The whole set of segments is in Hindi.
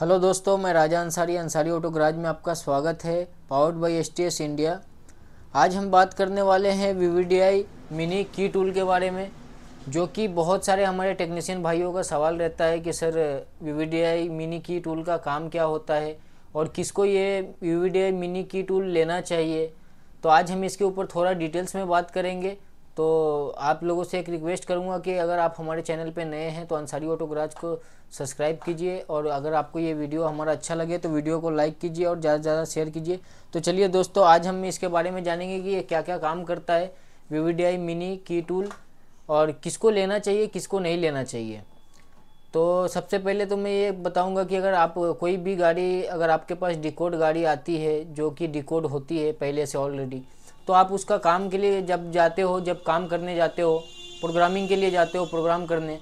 हेलो दोस्तों मैं राजा अंसारी अंसारी ऑटो गराज में आपका स्वागत है powered by S T S India आज हम बात करने वाले हैं वी मिनी की टूल के बारे में जो कि बहुत सारे हमारे टेक्नीशियन भाइयों का सवाल रहता है कि सर वी मिनी की टूल का काम क्या होता है और किसको ये वी मिनी की टूल लेना चाहिए तो आज हम इसके ऊपर थोड़ा डिटेल्स में बात करेंगे तो आप लोगों से एक रिक्वेस्ट करूँगा कि अगर आप हमारे चैनल पर नए हैं तो अंसारी ऑटो गराज को सब्सक्राइब कीजिए और अगर आपको ये वीडियो हमारा अच्छा लगे तो वीडियो को लाइक कीजिए और ज़्यादा से ज़्यादा शेयर कीजिए तो चलिए दोस्तों आज हम इसके बारे में जानेंगे कि ये क्या क्या काम करता है वी मिनी की टूल और किसको लेना चाहिए किसको नहीं लेना चाहिए तो सबसे पहले तो मैं ये बताऊंगा कि अगर आप कोई भी गाड़ी अगर आपके पास डिकोड गाड़ी आती है जो कि डिकोड होती है पहले से ऑलरेडी तो आप उसका काम के लिए जब जाते हो जब काम करने जाते हो प्रोग्रामिंग के लिए जाते हो प्रोग्राम करने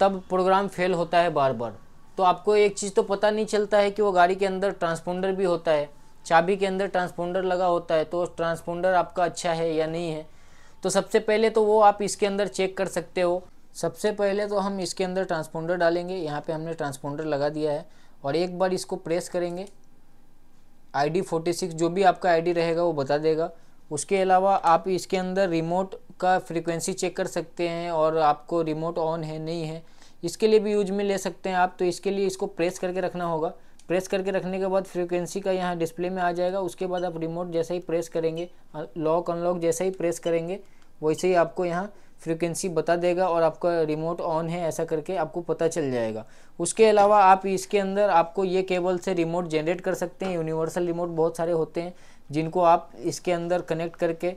तब प्रोग्राम फेल होता है बार बार तो आपको एक चीज़ तो पता नहीं चलता है कि वो गाड़ी के अंदर ट्रांसपोंडर भी होता है चाबी के अंदर ट्रांसपोंडर लगा होता है तो ट्रांसपोंडर आपका अच्छा है या नहीं है तो सबसे पहले तो वो आप इसके अंदर चेक कर सकते हो सबसे पहले तो हम इसके अंदर ट्रांसपोंडर डालेंगे यहाँ पे हमने ट्रांसपोंडर लगा दिया है और एक बार इसको प्रेस करेंगे आईडी 46 जो भी आपका आईडी रहेगा वो बता देगा उसके अलावा आप इसके अंदर रिमोट का फ्रीक्वेंसी चेक कर सकते हैं और आपको रिमोट ऑन है नहीं है इसके लिए भी यूज में ले सकते हैं आप तो इसके लिए इसको प्रेस करके रखना होगा प्रेस करके रखने के बाद फ्रीक्वेंसी का यहाँ डिस्प्ले में आ जाएगा उसके बाद आप रिमोट जैसे ही प्रेस करेंगे लॉक अनलॉक जैसे ही प्रेस करेंगे वैसे ही आपको यहाँ फ्रिक्वेंसी बता देगा और आपका रिमोट ऑन है ऐसा करके आपको पता चल जाएगा उसके अलावा आप इसके अंदर आपको ये केबल से रिमोट जनरेट कर सकते हैं यूनिवर्सल रिमोट बहुत सारे होते हैं जिनको आप इसके अंदर कनेक्ट करके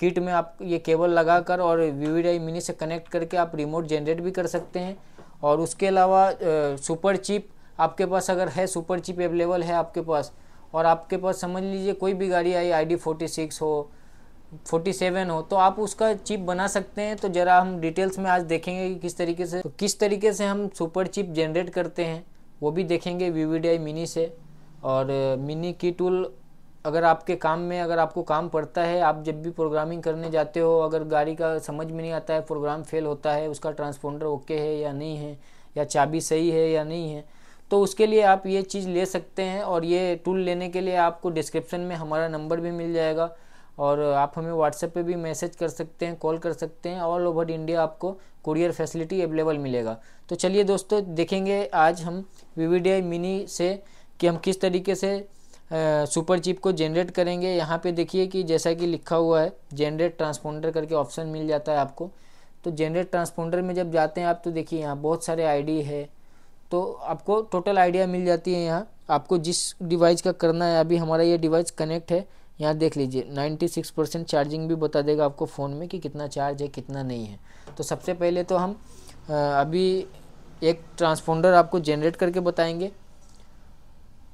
किट में आप ये केबल लगाकर और वी मिनी से कनेक्ट करके आप रिमोट जनरेट भी कर सकते हैं और उसके अलावा सुपर चिप आपके पास अगर है सुपर चिप अवेलेबल है आपके पास और आपके पास समझ लीजिए कोई भी गाड़ी I I D forty six हो फोर्टी सेवन हो तो आप उसका चिप बना सकते हैं तो ज़रा हम डिटेल्स में आज देखेंगे कि किस तरीके से तो किस तरीके से हम सुपर चिप जनरेट करते हैं वो भी देखेंगे वी वी मिनी से और मिनी की टूल अगर आपके काम में अगर आपको काम पड़ता है आप जब भी प्रोग्रामिंग करने जाते हो अगर गाड़ी का समझ में नहीं आता है प्रोग्राम फेल होता है उसका ट्रांसपोंडर ओके है या नहीं है या चाबी सही है या नहीं है तो उसके लिए आप ये चीज़ ले सकते हैं और ये टूल लेने के लिए आपको डिस्क्रिप्शन में हमारा नंबर भी मिल जाएगा और आप हमें व्हाट्सएप पे भी मैसेज कर सकते हैं कॉल कर सकते हैं ऑल ओवर इंडिया आपको कुरियर फैसिलिटी अवेलेबल मिलेगा तो चलिए दोस्तों देखेंगे आज हम वी मिनी से कि हम किस तरीके से सुपर चिप को जनरेट करेंगे यहाँ पे देखिए कि जैसा कि लिखा हुआ है जनरेट ट्रांसपोंडर करके ऑप्शन मिल जाता है आपको तो जनरेट ट्रांसपोंडर में जब जाते हैं आप तो देखिए यहाँ बहुत सारे आईडी है तो आपको टोटल आइडिया मिल जाती है यहाँ आपको जिस डिवाइस का करना है अभी हमारा ये डिवाइस कनेक्ट है यहाँ देख लीजिए 96 परसेंट चार्जिंग भी बता देगा आपको फ़ोन में कि कितना चार्ज है कितना नहीं है तो सबसे पहले तो हम अभी एक ट्रांसफोंडर आपको जनरेट करके बताएंगे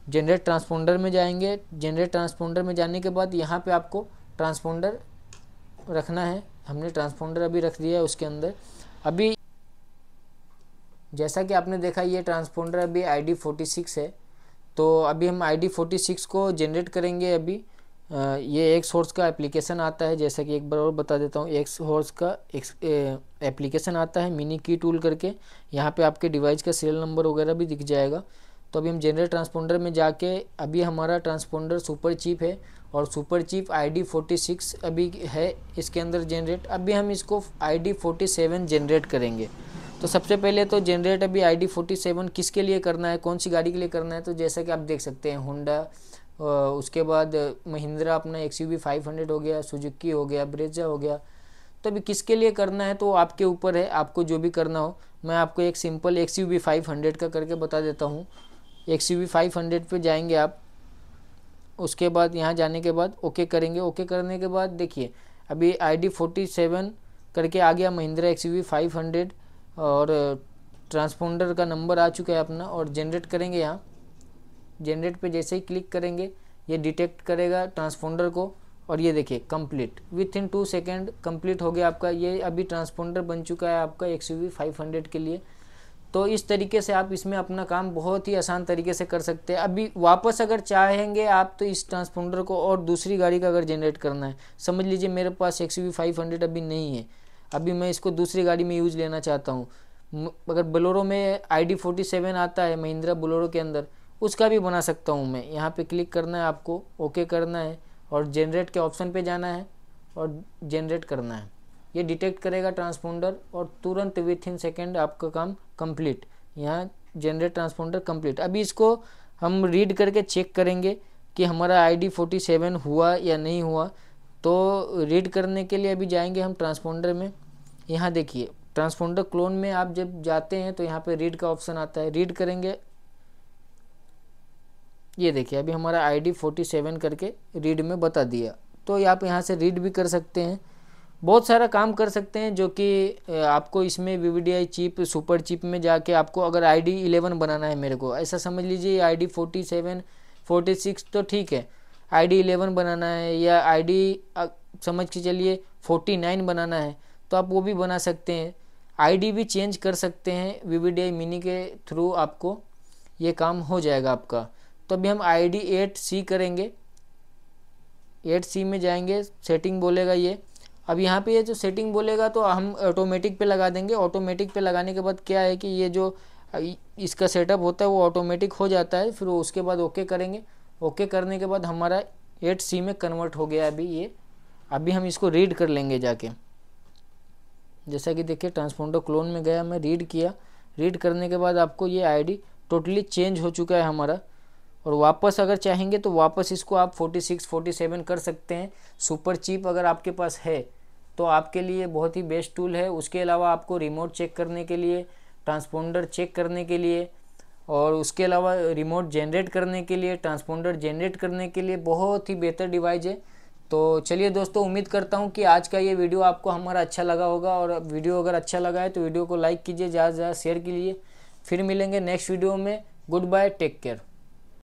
जनरेट ट्रांसफोंडर में जाएंगे जनरेट ट्रांसफोंडर में जाने के बाद यहाँ पे आपको ट्रांसफोंडर रखना है हमने ट्रांसफोंडर अभी रख दिया है उसके अंदर अभी जैसा कि आपने देखा ये ट्रांसफोंडर अभी आई डी फोर्टी सिक्स है तो अभी हम आई डी फोर्टी सिक्स को जनरेट करेंगे अभी ये एक सोर्स का एप्लीकेशन आता है जैसा कि एक बार और बता देता हूँ एक सोर्स का एक एप्लीकेशन आता है मिनी की टूल करके यहाँ पे आपके डिवाइस का सीरियल नंबर वगैरह भी दिख जाएगा तो अभी हम जनरल ट्रांसपोंडर में जाके अभी हमारा ट्रांसपोंडर सुपर चीप है और सुपर चीप आईडी 46 अभी है इसके अंदर जनरेट अभी हम इसको आईडी 47 जनरेट करेंगे तो सबसे पहले तो जनरेट अभी आईडी 47 किसके लिए करना है कौन सी गाड़ी के लिए करना है तो जैसा कि आप देख सकते हैं होंडा उसके बाद महिंद्रा अपना X U V five hundred हो गया सुजुकी हो गया ब्रेजा हो गया तो अभी किसके लिए करना है तो आपके ऊपर है आपको जो भी करना हो मैं आपको एक simple X U V five hundred का करके बता देता हूँ X U V five hundred पर जाएंगे आप उसके बाद यहाँ जाने के बाद ओके करेंगे ओके करने के बाद देखिए अभी आई डी फोर्टी सेवन करके आ गया Mahindra X U V five hundred और ट्रांसपोंडर का नंबर आ चुका है अपना और जनरेट करेंगे यहाँ जनरेट पे जैसे ही क्लिक करेंगे ये डिटेक्ट करेगा ट्रांसफोंडर को और ये देखिए complete within two second complete हो गया आपका ये अभी ट्रांसफोंडर बन चुका है आपका एक्स यू के लिए तो इस तरीके से आप इसमें अपना काम बहुत ही आसान तरीके से कर सकते हैं अभी वापस अगर चाहेंगे आप तो इस ट्रांसफोंडर को और दूसरी गाड़ी का अगर जनरेट करना है समझ लीजिए मेरे पास एक्स यू अभी नहीं है अभी मैं इसको दूसरी गाड़ी में यूज लेना चाहता हूँ अगर बलोरो में आई डी सेवन आता है महिंद्रा बलोरो के अंदर उसका भी बना सकता हूँ मैं यहाँ पे क्लिक करना है आपको ओके करना है और जनरेट के ऑप्शन पे जाना है और जनरेट करना है ये डिटेक्ट करेगा ट्रांसपोंडर और तुरंत विथ इन सेकेंड आपका काम कंप्लीट यहाँ जनरेट ट्रांसपोंडर कंप्लीट अभी इसको हम रीड करके चेक करेंगे कि हमारा आई डी फोर्टी सेवन हुआ या नहीं हुआ तो रीड करने के लिए अभी जाएंगे हम ट्रांसपोंडर में यहाँ देखिए ट्रांसपोंडर क्लोन में आप जब जाते हैं तो यहाँ पे रीड का ऑप्शन आता है रीड करेंगे ये देखिए अभी हमारा आईडी 47 करके रीड में बता दिया तो आप यहाँ से रीड भी कर सकते हैं बहुत सारा काम कर सकते हैं जो कि आपको इसमें V V chip super chip में जाके आपको अगर आई डी इलेवन बनाना है मेरे को ऐसा समझ लीजिए I D forty seven forty six तो ठीक है आई डी इलेवन बनाना है या आई डी समझ के चलिए फोर्टी नाइन बनाना है तो आप वो भी बना सकते हैं आई डी भी चेंज कर सकते हैं वी वी मिनी के थ्रू आपको ये काम हो जाएगा आपका तो अभी हम आई डी एट सी करेंगे एट सी में जाएंगे सेटिंग बोलेगा ये अब यहाँ पे ये जो सेटिंग बोलेगा तो हम ऑटोमेटिक पे लगा देंगे ऑटोमेटिक पे लगाने के बाद क्या है कि ये जो इसका सेटअप होता है वो ऑटोमेटिक हो जाता है फिर उसके बाद ओके करेंगे ओके करने के बाद हमारा एट सी में कन्वर्ट हो गया अभी ये अभी हम इसको रीड कर लेंगे जाके जैसा कि देखिए ट्रांसपोंडो क्लोन में गया मैं रीड किया रीड करने के बाद आपको ये आईडी टोटली चेंज हो चुका है हमारा और वापस अगर चाहेंगे तो वापस इसको आप 46, 47 कर सकते हैं सुपर चीप अगर आपके पास है तो आपके लिए बहुत ही बेस्ट टूल है उसके अलावा आपको रिमोट चेक करने के लिए ट्रांसपोंडर चेक करने के लिए और उसके अलावा रिमोट जनरेट करने के लिए ट्रांसपोंडर जनरेट करने के लिए बहुत ही बेहतर डिवाइस है तो चलिए दोस्तों उम्मीद करता हूँ कि आज का ये वीडियो आपको हमारा अच्छा लगा होगा और वीडियो अगर अच्छा लगा है तो वीडियो को लाइक कीजिए ज़्यादा से ज़्यादा शेयर कीजिए फिर मिलेंगे नेक्स्ट वीडियो में गुड बाय टेक केयर